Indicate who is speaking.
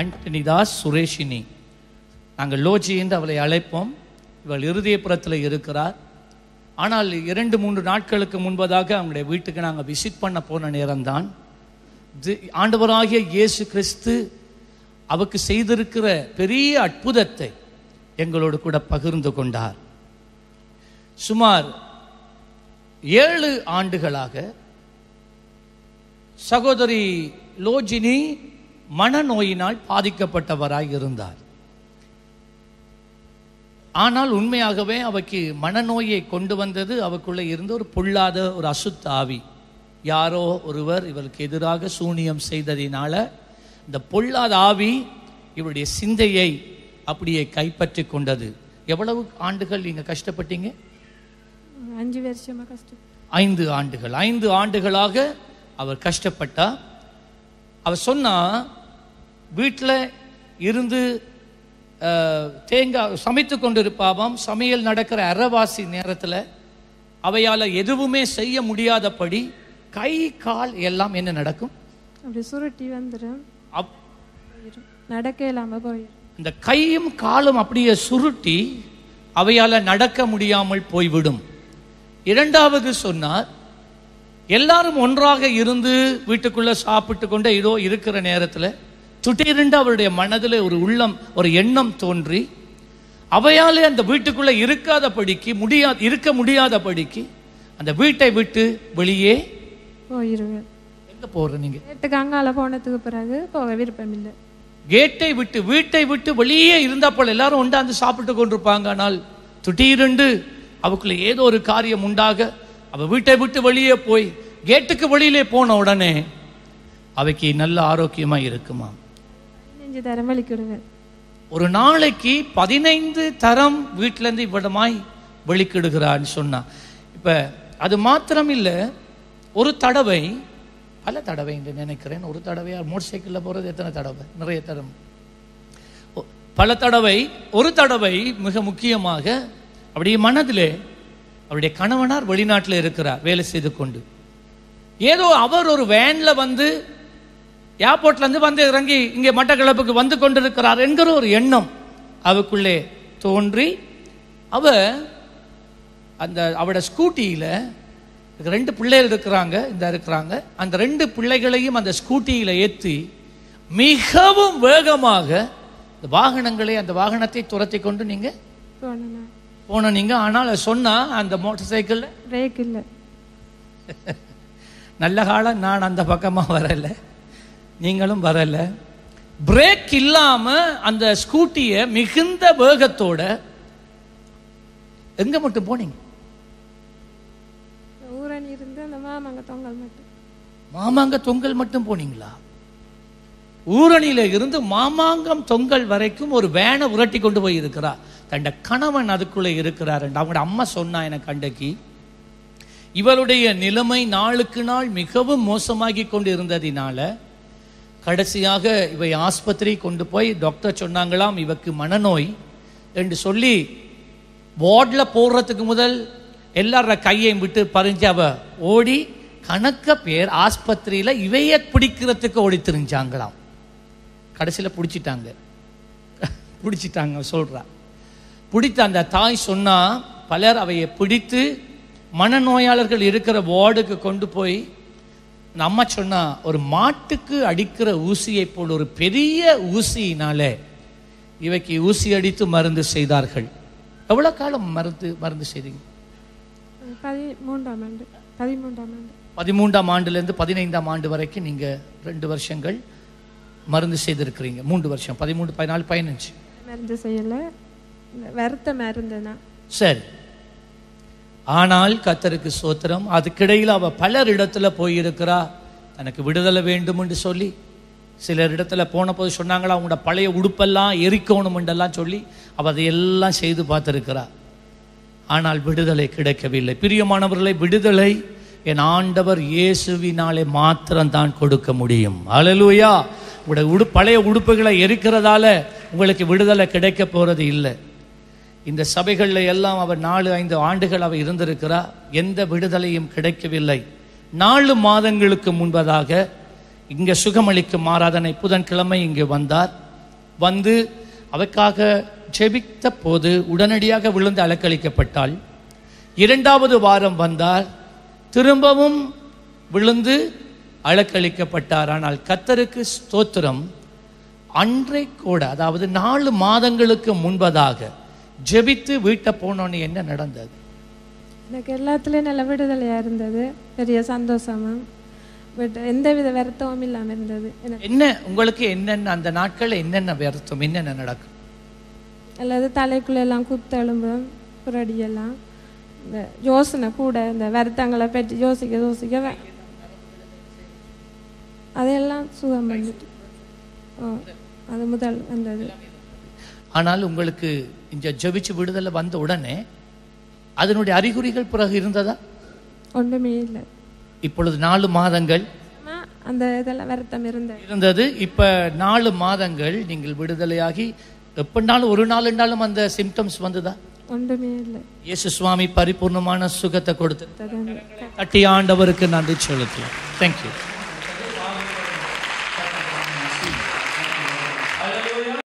Speaker 1: அண்டனிதாஸ் சுரேஷினி நாங்கள் லோஜி அவளை அழைப்போம் இவள் இருதயபுரத்தில் இருக்கிறார் ஆனால் இரண்டு மூன்று நாட்களுக்கு முன்பதாக அவங்களுடைய வீட்டுக்கு நாங்கள் விசிட் பண்ண போன நேரம்தான் தி ஆண்டவராகிய இயேசு கிறிஸ்து அவருக்கு செய்திருக்கிற பெரிய அற்புதத்தை எங்களோடு கூட பகிர்ந்து கொண்டார் சுமார் ஏழு ஆண்டுகளாக சகோதரி லோஜினி மனநோயினால் பாதிக்கப்பட்டவராய் இருந்தார் ஆனால் உண்மையாகவே அவக்கு மனநோயை கொண்டு வந்தது அவக்குள்ளே இருந்த ஒரு பொல்லாத ஒரு அசுத்த ஆவி யாரோ ஒருவர் இவருக்கு எதிராக சூனியம் செய்ததினால இந்த பொல்லாத ஆவி இவருடைய சிந்தையை அப்படியே கைப்பற்றி கொண்டது எவ்வளவு ஆண்டுகள் நீங்க கஷ்டப்பட்டீங்க
Speaker 2: அஞ்சு கஷ்டம்
Speaker 1: ஐந்து ஆண்டுகள் ஐந்து ஆண்டுகளாக அவர் கஷ்டப்பட்டார் அவர் சொன்னால் வீட்டில் இருந்து தேங்காய் சமைத்து இருப்பாவாம் சமையல் நடக்கிற அறவாசி நேரத்தில் அவையால் எதுவுமே செய்ய முடியாதபடி கை
Speaker 2: கால் எல்லாம் என்ன நடக்கும் அப்படி சுருட்டி வந்துடும் நடக்க
Speaker 1: இந்த கையும் காலும் அப்படியே சுருட்டி அவையால் நடக்க முடியாமல் போய்விடும் இரண்டாவது சொன்னார் எல்லாரும் ஒன்றாக இருந்து வீட்டுக்குள்ளே சாப்பிட்டு கொண்டே ஏதோ இருக்கிற நேரத்தில் திடீரென்று அவருடைய மனதில் ஒரு உள்ளம் ஒரு எண்ணம் தோன்றி அவையாலே அந்த வீட்டுக்குள்ளே இருக்காத படிக்கு முடியாது இருக்க முடியாத படிக்கு அந்த வீட்டை விட்டு வெளியே போயிருவேன் எங்கே போகிற நீங்கள்
Speaker 2: கேட்டுக்கு போனதுக்கு பிறகு போக விருப்பம் இல்லை
Speaker 1: கேட்டை விட்டு வீட்டை விட்டு வெளியே இருந்தால் எல்லாரும் உண்டாந்து சாப்பிட்டு கொண்டிருப்பாங்க ஆனால் திடீரென்று அவக்குள்ள ஏதோ ஒரு காரியம் உண்டாக அவ வீட்டை விட்டு வெளியே போய் கேட்டுக்கு வெளியிலே போன உடனே அவைக்கு நல்ல ஆரோக்கியமாக இருக்குமா ஒரு நாளைக்கு பதினைந்து தரம் வீட்டிலேருந்து இவ்விடமாய் வெளிக்கிடுகிறான்னு சொன்னான் இப்போ அது மாத்திரம் இல்லை ஒரு தடவை பல தடவை என்று நினைக்கிறேன் ஒரு தடவையாக மோட்டர் சைக்கிளில் போகிறது எத்தனை தடவை நிறைய தரம் பல தடவை ஒரு தடவை மிக முக்கியமாக அப்படியே மனதிலே அவருடைய கணவனார் வெளிநாட்டில் இருக்கிறார் வேலை செய்து கொண்டு ஏதோ அவர் ஒரு வேனில் வந்து ஏர்போர்ட்லேருந்து வந்து இறங்கி இங்கே மட்டக்களப்புக்கு வந்து கொண்டிருக்கிறார் என்கிற ஒரு எண்ணம் அவருக்குள்ளே தோன்றி அவ அந்த அவட ஸ்கூட்டியில் ரெண்டு பிள்ளைகள் இருக்கிறாங்க இந்த இருக்கிறாங்க அந்த ரெண்டு பிள்ளைகளையும் அந்த ஸ்கூட்டியில் ஏற்றி மிகவும் வேகமாக வாகனங்களை அந்த வாகனத்தை துரத்தி கொண்டு நீங்கள் போன நீங்க ஆனால் சொன்னா அந்த மோட்டர் சைக்கிள் பிரேக் இல்லை நல்ல காலம் நான் அந்த பக்கமாக வரலை நீங்களும் வரலை பிரேக் இல்லாமல் அந்த ஸ்கூட்டியை மிகுந்த வேகத்தோட எங்கே மட்டும் போனீங்க
Speaker 2: ஊரணி தொங்கல்
Speaker 1: மாமாங்க தொங்கல் மட்டும் போனீங்களா ஊரணியில் இருந்து மாமாங்கம் தொங்கல் வரைக்கும் ஒரு வேனை உரட்டி கொண்டு போய் இருக்கிறார் தண்ட கணவன் அதுக்குள்ளே இருக்கிறார் என்று அவங்களோட அம்மா சொன்னா என கண்டக்கி இவருடைய நிலைமை நாளுக்கு நாள் மிகவும் மோசமாகி கொண்டு இருந்ததினால கடைசியாக இவை ஆஸ்பத்திரி கொண்டு போய் டாக்டர் சொன்னாங்களாம் இவக்கு மனநோய் என்று சொல்லி வார்டில் போடுறதுக்கு முதல் எல்லார கையையும் விட்டு பறிஞ்சு அவ ஓடி கணக்க பேர் ஆஸ்பத்திரியில் இவைய பிடிக்கிறதுக்கு ஓடி திரிஞ்சாங்களாம் கடைசியில் பிடிச்சிட்டாங்க பிடிச்சிட்டாங்க சொல்கிறா பிடித்த அந்த தாய் சொன்னால் பலர் அவையை பிடித்து மனநோயாளர்கள் இருக்கிற வார்டுக்கு கொண்டு போய் நம்ம அம்மா சொன்னால் ஒரு மாட்டுக்கு அடிக்கிற ஊசியை போல் ஒரு பெரிய ஊசியினால இவைக்கு ஊசி அடித்து மருந்து செய்தார்கள் எவ்வளோ காலம் மருந்து மருந்து செய்தீங்க
Speaker 2: பதிமூன்றாம் ஆண்டு
Speaker 1: பதிமூன்றாம் ஆண்டுலேருந்து பதினைந்தாம் ஆண்டு வரைக்கும் நீங்கள் ரெண்டு வருஷங்கள் மருந்து செய்திருக்கிறீங்க மூன்று வருஷம் பதிமூணு பதினாலு பதினஞ்சு
Speaker 2: மருந்து செய்யலை வருத்த மருந்து
Speaker 1: சரி ஆனால் கத்தருக்கு சோத்திரம் அதுக்கிடையில் அவள் பலர் இடத்துல போயிருக்கிறா தனக்கு விடுதலை வேண்டும் என்று சொல்லி சிலர் இடத்துல போன போது சொன்னாங்களா அவங்களோட பழைய உடுப்பெல்லாம் என்றெல்லாம் சொல்லி அவள் அதையெல்லாம் செய்து பார்த்துருக்கிறா ஆனால் விடுதலை கிடைக்கவில்லை பிரியமானவர்களை விடுதலை என் ஆண்டவர் இயேசுவினாலே மாத்திரம்தான் கொடுக்க முடியும் அழலுயா உட உடு பழைய உடுப்புகளை எரிக்கிறதால உங்களுக்கு விடுதலை கிடைக்க போகிறது இல்லை இந்த சபைகளில் எல்லாம் அவர் நாலு ஐந்து ஆண்டுகள் அவர் இருந்திருக்கிறார் எந்த விடுதலையும் கிடைக்கவில்லை நாலு மாதங்களுக்கு முன்பதாக இங்கே சுகமளிக்கும் மாராதனை புதன்கிழமை இங்கு வந்தார் வந்து அவக்காக ஜெபித்த போது உடனடியாக விழுந்து அலக்களிக்கப்பட்டால் இரண்டாவது வாரம் வந்தார் திரும்பவும் விழுந்து அழக்களிக்கப்பட்டார் ஆனால் கத்தருக்கு ஸ்தோத்திரம் அன்றை கூட அதாவது நாலு மாதங்களுக்கு முன்பதாக ஜெபித்து வீட்டை போனோன்னு என்ன நடந்தது
Speaker 2: எனக்கு எல்லாத்துலேயும் நல்ல விடுதலையாக இருந்தது பெரிய சந்தோஷமா பட் எந்த வித வருத்தமும் இல்லாமல் இருந்தது என்ன
Speaker 1: உங்களுக்கு என்னென்ன அந்த நாட்கள் என்னென்ன வருத்தம் என்னென்ன நடக்கும்
Speaker 2: அல்லது தலைக்குள்ளெல்லாம் குத்தெலும்பும் புரடியெல்லாம் யோசனை கூட இந்த வருத்தங்களை பற்றி யோசிக்க யோசிக்க அதையெல்லாம் சுகம் பண்ணிட்டு அது முதல் அந்த
Speaker 1: ஆனால் உங்களுக்கு இந்த ஜபிச்சு விடுதலை வந்த உடனே
Speaker 2: அதனுடைய அறிகுறிகள் பிறகு இருந்ததா ஒன்றுமே இல்லை
Speaker 1: இப்பொழுது நாலு மாதங்கள்
Speaker 2: அந்த இதெல்லாம் வருத்தம் இருந்தது
Speaker 1: இருந்தது இப்போ நாலு மாதங்கள் நீங்கள் விடுதலையாகி எப்படினாலும் ஒரு நாளுனாலும் அந்த சிம்டம்ஸ் வந்துதா
Speaker 2: ஒன்றுமே இல்லை
Speaker 1: இயேசு சுவாமி பரிபூர்ணமான சுகத்தை கொடுத்து தட்டி ஆண்டவருக்கு நன்றி செலுத்துவோம் தேங்க்யூ